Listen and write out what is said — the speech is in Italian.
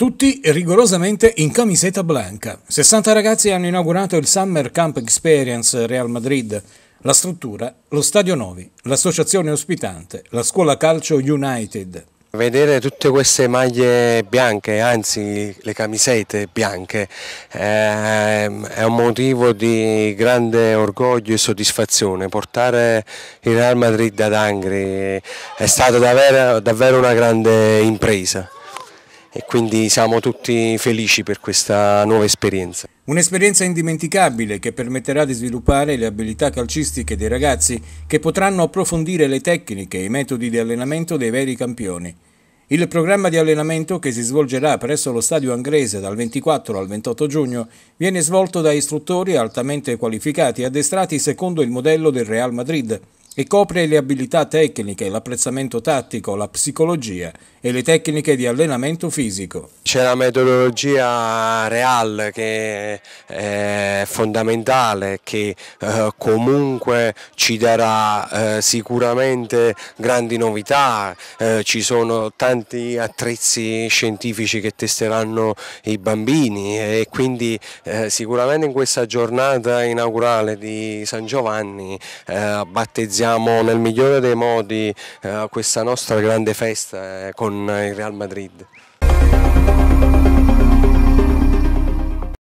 Tutti rigorosamente in camiseta blanca. 60 ragazzi hanno inaugurato il Summer Camp Experience Real Madrid. La struttura, lo Stadio Novi, l'associazione ospitante, la scuola calcio United. Vedere tutte queste maglie bianche, anzi le camisette bianche, ehm, è un motivo di grande orgoglio e soddisfazione. Portare il Real Madrid ad Angri è stata davvero una grande impresa e quindi siamo tutti felici per questa nuova esperienza. Un'esperienza indimenticabile che permetterà di sviluppare le abilità calcistiche dei ragazzi che potranno approfondire le tecniche e i metodi di allenamento dei veri campioni. Il programma di allenamento che si svolgerà presso lo stadio Angrese dal 24 al 28 giugno viene svolto da istruttori altamente qualificati e addestrati secondo il modello del Real Madrid e copre le abilità tecniche, l'apprezzamento tattico, la psicologia e le tecniche di allenamento fisico. C'è la metodologia real che è fondamentale, che eh, comunque ci darà eh, sicuramente grandi novità, eh, ci sono tanti attrezzi scientifici che testeranno i bambini e quindi eh, sicuramente in questa giornata inaugurale di San Giovanni eh, battezziamo organizziamo nel migliore dei modi eh, questa nostra grande festa eh, con il Real Madrid.